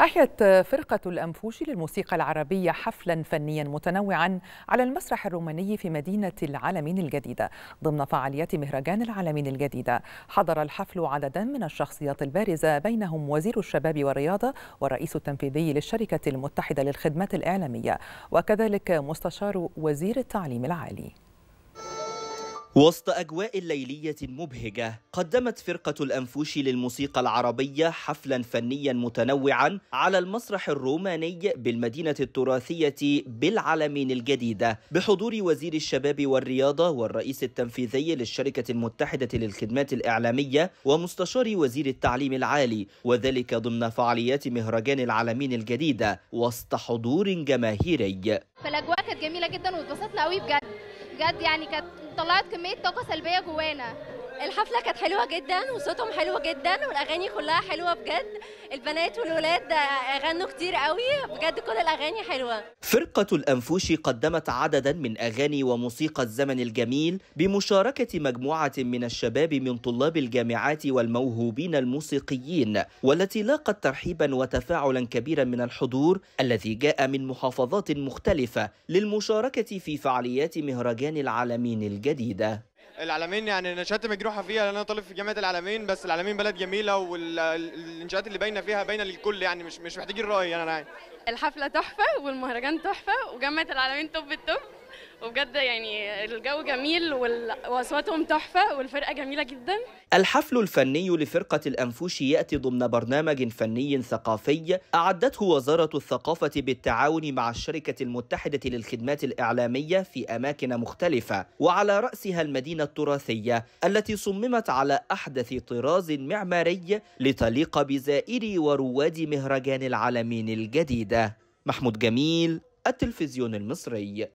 أحيت فرقة الأنفوش للموسيقى العربية حفلا فنيا متنوعا على المسرح الروماني في مدينة العالمين الجديدة ضمن فعاليات مهرجان العالمين الجديدة حضر الحفل عددا من الشخصيات البارزة بينهم وزير الشباب والرياضة والرئيس التنفيذي للشركة المتحدة للخدمات الإعلامية وكذلك مستشار وزير التعليم العالي وسط أجواء ليلية مبهجة قدمت فرقة الأنفوش للموسيقى العربية حفلا فنيا متنوعا على المسرح الروماني بالمدينة التراثية بالعالمين الجديدة بحضور وزير الشباب والرياضة والرئيس التنفيذي للشركة المتحدة للخدمات الإعلامية ومستشار وزير التعليم العالي وذلك ضمن فعاليات مهرجان العالمين الجديدة وسط حضور جماهيري فالأجواء كانت جميلة جدا واتبسطنا قوي بجد بجد يعني كانت طلعت كميه طاقه سلبيه جوانا الحفله كانت حلوه جدا وصوتهم حلو جدا والاغاني كلها حلوه بجد البنات والولاد غنوا كتير قوي بجد كل الاغاني حلوه فرقه الانفوش قدمت عددا من اغاني وموسيقى الزمن الجميل بمشاركه مجموعه من الشباب من طلاب الجامعات والموهوبين الموسيقيين والتي لاقت ترحيبا وتفاعلا كبيرا من الحضور الذي جاء من محافظات مختلفه للمشاركه في فعاليات مهرجان العالمين الجديده العلمين يعني نشاتي مجروحه فيها لان انا طالب في جامعه العلمين بس العلمين بلد جميله والانشاءات اللي باينه فيها باينه للكل يعني مش مش محتاجين راي انا يعني الحفله تحفه والمهرجان تحفه وجامعه العلمين توب التوب وبجد يعني الجو جميل واصواتهم تحفه والفرقه جميله جدا الحفل الفني لفرقه الانفوش ياتي ضمن برنامج فني ثقافي اعدته وزاره الثقافه بالتعاون مع الشركه المتحده للخدمات الاعلاميه في اماكن مختلفه وعلى راسها المدينه التراثيه التي صممت على احدث طراز معماري لتليق بزائري ورواد مهرجان العالمين الجديده محمود جميل التلفزيون المصري